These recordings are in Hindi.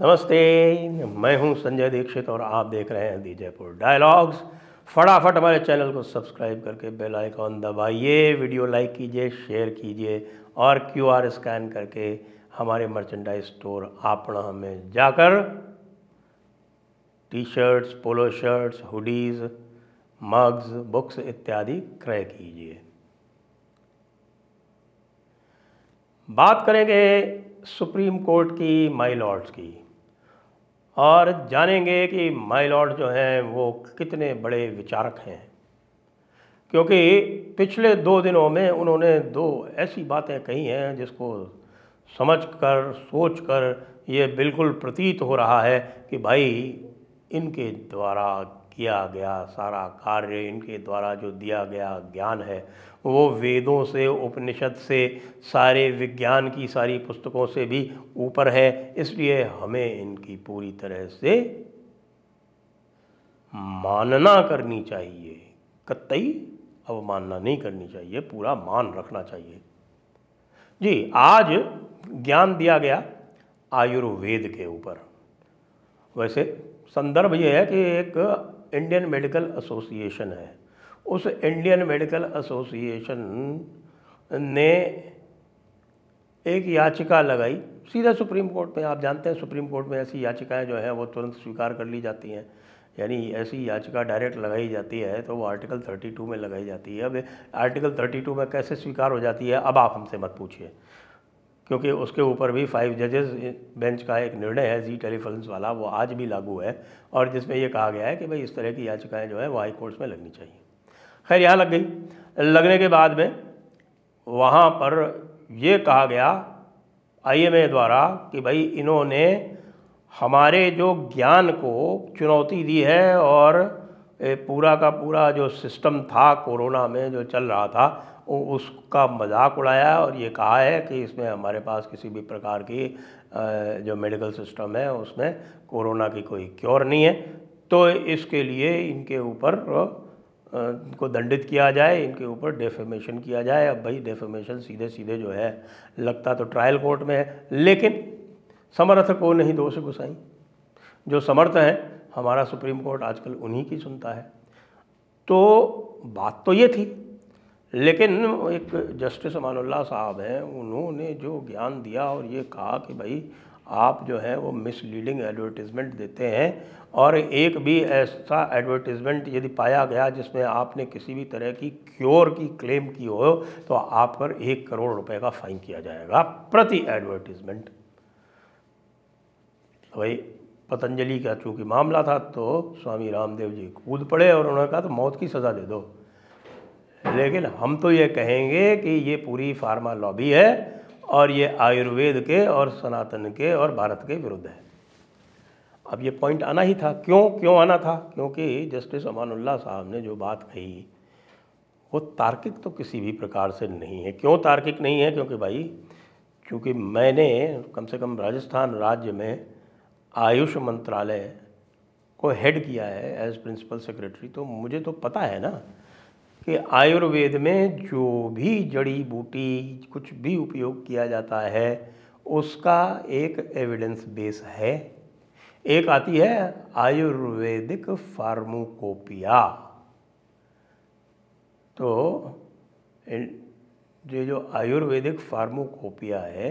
नमस्ते मैं हूं संजय दीक्षित और आप देख रहे हैं दी जयपुर डायलॉग्स फटाफट हमारे चैनल को सब्सक्राइब करके बेल आइकॉन दबाइए वीडियो लाइक कीजिए शेयर कीजिए और क्यूआर स्कैन करके हमारे मर्चेंडाइज स्टोर आपणा में जाकर T shirts polo shirts hoodies mugs books इत्यादि क्रय कीजिए बात करेंगे सुप्रीम कोर्ट की माई लॉर्ड्स की और जानेंगे कि माई लॉर्ड जो हैं वो कितने बड़े विचारक हैं क्योंकि पिछले दो दिनों में उन्होंने दो ऐसी बातें कही हैं जिसको समझ कर सोच कर ये बिल्कुल प्रतीत हो रहा है कि भाई इनके द्वारा किया गया सारा कार्य इनके द्वारा जो दिया गया ज्ञान है वो वेदों से उपनिषद से सारे विज्ञान की सारी पुस्तकों से भी ऊपर है इसलिए हमें इनकी पूरी तरह से मानना करनी चाहिए कतई अवमानना नहीं करनी चाहिए पूरा मान रखना चाहिए जी आज ज्ञान दिया गया आयुर्वेद के ऊपर वैसे संदर्भ यह है कि एक इंडियन मेडिकल एसोसिएशन है उस इंडियन मेडिकल एसोसिएशन ने एक याचिका लगाई सीधा सुप्रीम कोर्ट में आप जानते हैं सुप्रीम कोर्ट में ऐसी याचिकाएं जो हैं वो तुरंत स्वीकार कर ली जाती हैं यानी ऐसी याचिका डायरेक्ट लगाई जाती है तो वो आर्टिकल 32 में लगाई जाती है अब आर्टिकल 32 में कैसे स्वीकार हो जाती है अब आप हमसे मत पूछिए क्योंकि उसके ऊपर भी फाइव जजेस बेंच का एक निर्णय है जी टेलीफोन्स वाला वो आज भी लागू है और जिसमें ये कहा गया है कि भाई इस तरह की याचिकाएँ जो है वो हाई कोर्ट्स में लगनी चाहिए खैर यहाँ लग गई लगने के बाद में वहाँ पर ये कहा गया आईएमए द्वारा कि भाई इन्होंने हमारे जो ज्ञान को चुनौती दी है और पूरा का पूरा जो सिस्टम था कोरोना में जो चल रहा था उसका मजाक उड़ाया और ये कहा है कि इसमें हमारे पास किसी भी प्रकार की जो मेडिकल सिस्टम है उसमें कोरोना की कोई क्योर नहीं है तो इसके लिए इनके ऊपर को दंडित किया जाए इनके ऊपर डेफेमेशन किया जाए अब भाई डेफेमेशन सीधे सीधे जो है लगता तो ट्रायल कोर्ट में है लेकिन समर्थ को नहीं दोष गुसाई जो समर्थ हैं हमारा सुप्रीम कोर्ट आजकल उन्हीं की सुनता है तो बात तो ये थी लेकिन एक जस्टिस अमानुल्लाह साहब हैं उन्होंने जो ज्ञान दिया और ये कहा कि भाई आप जो है वो मिसलीडिंग एडवर्टीज़मेंट देते हैं और एक भी ऐसा एडवर्टीज़मेंट यदि पाया गया जिसमें आपने किसी भी तरह की क्योर की क्लेम की हो तो आप पर एक करोड़ रुपए का फ़ाइन किया जाएगा प्रति एडवर्टीज़मेंट भाई पतंजलि का चूंकि मामला था तो स्वामी रामदेव जी कूद पड़े और उन्होंने कहा तो मौत की सज़ा दे दो लेकिन हम तो ये कहेंगे कि ये पूरी फार्मा लॉबी है और ये आयुर्वेद के और सनातन के और भारत के विरुद्ध है अब ये पॉइंट आना ही था क्यों क्यों आना था क्योंकि जस्टिस अमानुल्लाह साहब ने जो बात कही वो तार्किक तो किसी भी प्रकार से नहीं है क्यों तार्किक नहीं है क्योंकि भाई क्योंकि मैंने कम से कम राजस्थान राज्य में आयुष मंत्रालय को हेड किया है एज प्रिंसिपल सेक्रेटरी तो मुझे तो पता है ना कि आयुर्वेद में जो भी जड़ी बूटी कुछ भी उपयोग किया जाता है उसका एक एविडेंस बेस है एक आती है आयुर्वेदिक फार्मोकोपिया तो ये जो आयुर्वेदिक फार्मोकोपिया है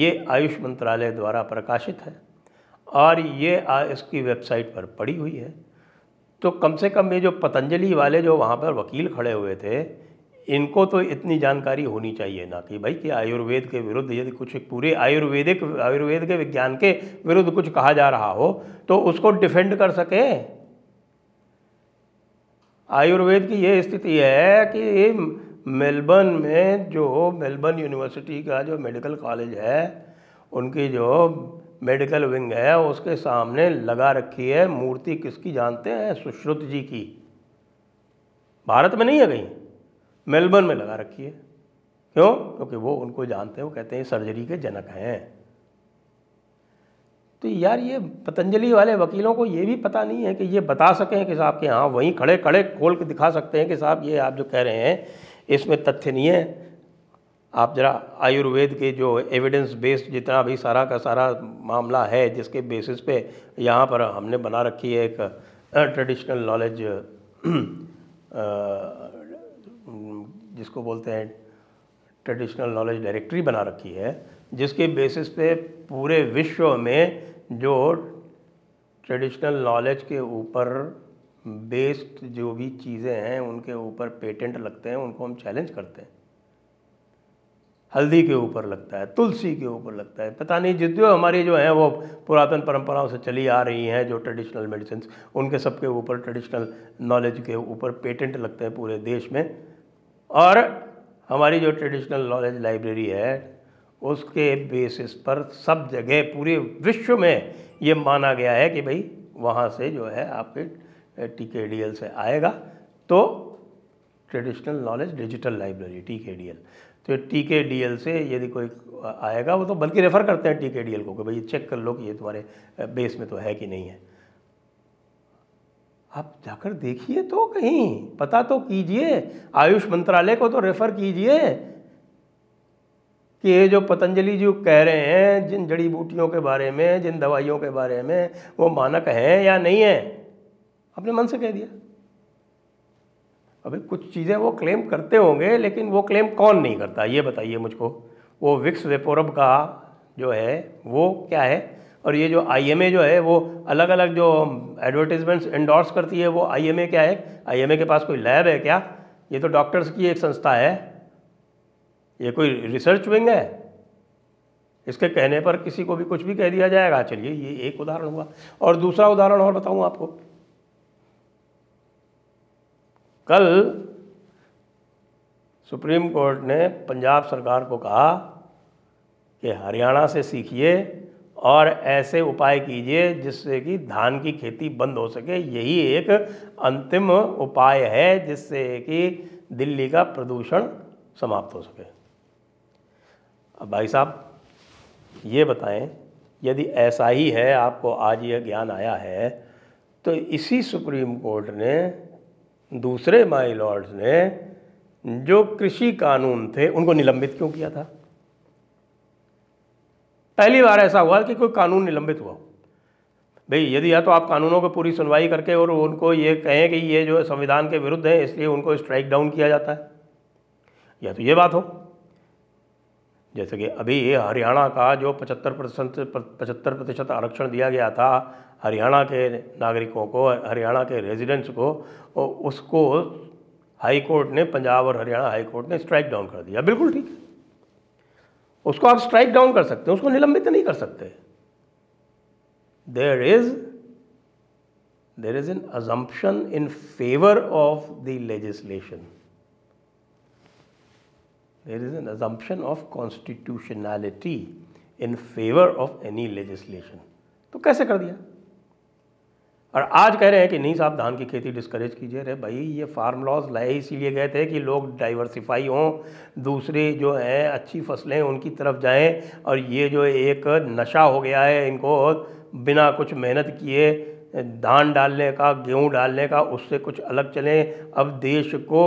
ये आयुष मंत्रालय द्वारा प्रकाशित है और ये इसकी वेबसाइट पर पड़ी हुई है तो कम से कम ये जो पतंजलि वाले जो वहाँ पर वकील खड़े हुए थे इनको तो इतनी जानकारी होनी चाहिए ना कि भाई कि आयुर्वेद के विरुद्ध यदि कुछ पूरे आयुर्वेदिक आयुर्वेद के विज्ञान के विरुद्ध कुछ कहा जा रहा हो तो उसको डिफेंड कर सके आयुर्वेद की यह स्थिति है कि मेलबर्न में जो मेलबर्न यूनिवर्सिटी का जो मेडिकल कॉलेज है उनकी जो मेडिकल विंग है उसके सामने लगा रखी है मूर्ति किसकी जानते हैं सुश्रुत जी की भारत में नहीं है कहीं मेलबर्न में लगा रखी है क्यों क्योंकि वो उनको जानते हैं वो कहते हैं सर्जरी के जनक हैं तो यार ये पतंजलि वाले वकीलों को ये भी पता नहीं है कि ये बता सकें कि साहब के यहाँ वहीं खड़े खड़े खोल के दिखा सकते हैं कि साहब ये आप जो कह रहे हैं इसमें तथ्य नहीं है आप ज़रा आयुर्वेद के जो एविडेंस बेस्ड जितना भी सारा का सारा मामला है जिसके बेसिस पे यहाँ पर हमने बना रखी है एक ट्रेडिशनल नॉलेज जिसको बोलते हैं ट्रेडिशनल नॉलेज डायरेक्टरी बना रखी है जिसके बेसिस पे पूरे विश्व में जो ट्रेडिशनल नॉलेज के ऊपर बेस्ड जो भी चीज़ें हैं उनके ऊपर पेटेंट लगते हैं उनको हम चैलेंज करते हैं हल्दी के ऊपर लगता है तुलसी के ऊपर लगता है पता नहीं जितने हमारी जो हैं वो पुरातन परंपराओं से चली आ रही हैं जो ट्रेडिशनल मेडिसिन उनके सबके ऊपर ट्रेडिशनल नॉलेज के ऊपर पेटेंट लगते हैं पूरे देश में और हमारी जो ट्रेडिशनल नॉलेज लाइब्रेरी है उसके बेसिस पर सब जगह पूरे विश्व में ये माना गया है कि भाई वहाँ से जो है आपके टी के डी एल से आएगा तो traditional knowledge digital library T K D L तो टी के डी एल से यदि कोई आएगा वो तो बल्कि रेफ़र करते हैं टी के डी एल को कि भाई चेक कर लो कि ये तुम्हारे बेस में तो है कि नहीं है आप जाकर देखिए तो कहीं पता तो कीजिए आयुष मंत्रालय को तो रेफ़र कीजिए कि ये जो पतंजलि जी कह रहे हैं जिन जड़ी बूटियों के बारे में जिन दवाइयों के बारे में वो मानक हैं या नहीं है आपने मन से कह दिया अभी कुछ चीज़ें वो क्लेम करते होंगे लेकिन वो क्लेम कौन नहीं करता ये बताइए मुझको वो विक्स वेपोरब का जो है वो क्या है और ये जो आई जो है वो अलग अलग जो एडवर्टीजमेंट्स इंडोर्स करती है वो आई क्या है आई के पास कोई लैब है क्या ये तो डॉक्टर्स की एक संस्था है ये कोई रिसर्च विंग है इसके कहने पर किसी को भी कुछ भी कह दिया जाएगा चलिए ये एक उदाहरण हुआ और दूसरा उदाहरण और बताऊँ आपको कल सुप्रीम कोर्ट ने पंजाब सरकार को कहा कि हरियाणा से सीखिए और ऐसे उपाय कीजिए जिससे कि धान की खेती बंद हो सके यही एक अंतिम उपाय है जिससे कि दिल्ली का प्रदूषण समाप्त हो सके अब भाई साहब ये बताएं यदि ऐसा ही है आपको आज यह ज्ञान आया है तो इसी सुप्रीम कोर्ट ने दूसरे माई लॉर्ड्स ने जो कृषि कानून थे उनको निलंबित क्यों किया था पहली बार ऐसा हुआ कि कोई कानून निलंबित हुआ भाई यदि या तो आप कानूनों को पूरी सुनवाई करके और उनको ये कहें कि ये जो संविधान के विरुद्ध हैं इसलिए उनको स्ट्राइक डाउन किया जाता है या तो ये बात हो जैसे कि अभी हरियाणा का जो पचहत्तर परसेंट पचहत्तर प्रतिशत आरक्षण दिया गया था हरियाणा के नागरिकों को हरियाणा के रेजिडेंट्स को और उसको हाई कोर्ट ने पंजाब और हरियाणा हाई कोर्ट ने स्ट्राइक डाउन कर दिया बिल्कुल ठीक है उसको आप स्ट्राइक डाउन कर सकते हैं उसको निलंबित नहीं कर सकते there is there is an assumption in favour of the legislation there is an assumption of constitutionality in favor of any legislation. तो कैसे कर दिया और आज कह रहे हैं कि नहीं साहब धान की खेती डिस्करेज कीजिए अरे भाई ये फार्म लॉज लाए इसीलिए गए थे कि लोग डाइवर्सिफाई हों दूसरे जो हैं अच्छी फसलें उनकी तरफ जाएं और ये जो एक नशा हो गया है इनको बिना कुछ मेहनत किए धान डालने का गेहूं डालने का उससे कुछ अलग चलें अब देश को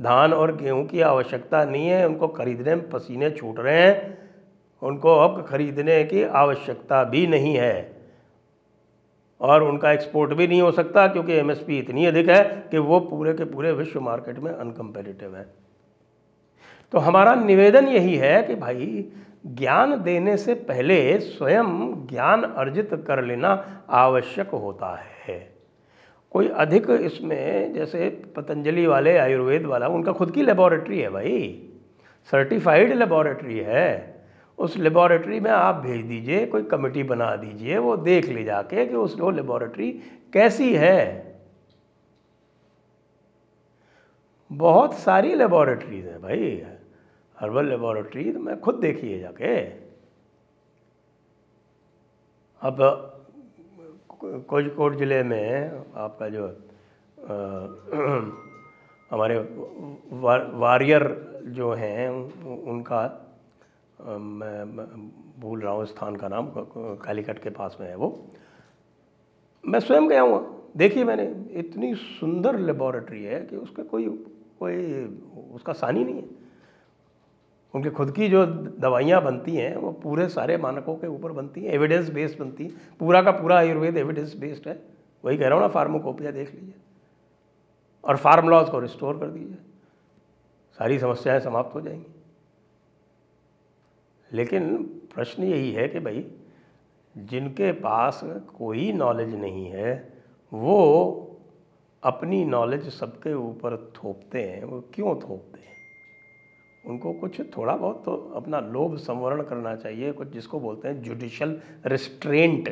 धान और गेहूं की आवश्यकता नहीं है उनको खरीदने में पसीने छूट रहे हैं उनको अब खरीदने की आवश्यकता भी नहीं है और उनका एक्सपोर्ट भी नहीं हो सकता क्योंकि एमएसपी इतनी अधिक है कि वो पूरे के पूरे विश्व मार्केट में अनकम्पेटिटिव है तो हमारा निवेदन यही है कि भाई ज्ञान देने से पहले स्वयं ज्ञान अर्जित कर लेना आवश्यक होता है कोई अधिक इसमें जैसे पतंजलि वाले आयुर्वेद वाला उनका खुद की लेबोरेटरी है भाई सर्टिफाइड लेबोरेटरी है उस लेबोरेटरी में आप भेज दीजिए कोई कमेटी बना दीजिए वो देख ले जाके कि उस वो लेबॉरेटरी कैसी है बहुत सारी लेबोरेटरीज हैं भाई हर्बल लेबोरेटरी तो मैं खुद देखिए जाके अब कोजकोट ज़िले में आपका जो आ, हमारे वार, वारियर जो हैं उनका आ, मैं भूल रहा हूँ स्थान का नाम कालीकट के पास में है वो मैं स्वयं गया हूँ देखिए मैंने इतनी सुंदर लेबॉरेटरी है कि उसके कोई कोई उसका सानी नहीं है उनके खुद की जो दवाइयाँ बनती हैं वो पूरे सारे मानकों के ऊपर बनती हैं एविडेंस बेस्ड बनती हैं पूरा का पूरा आयुर्वेद एविडेंस बेस्ड है वही कह रहा हूँ ना फार्मोकोपिया देख लीजिए और फार्म लॉज को रिस्टोर कर दीजिए सारी समस्याएं समाप्त हो जाएंगी लेकिन प्रश्न यही है कि भाई जिनके पास कोई नॉलेज नहीं है वो अपनी नॉलेज सबके ऊपर थोपते हैं वो क्यों थोपते हैं उनको कुछ थोड़ा बहुत तो अपना लोभ संवरण करना चाहिए कुछ जिसको बोलते हैं जुडिशल रिस्ट्रेंट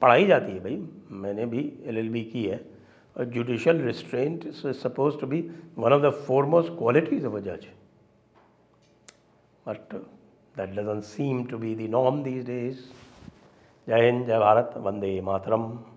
पढ़ाई जाती है भाई मैंने भी एलएलबी की है और judicial restraint suppose to be one of the foremost qualities of a जज but that doesn't seem to be the Nom these days जय हिंद जय भारत वंदे मातरम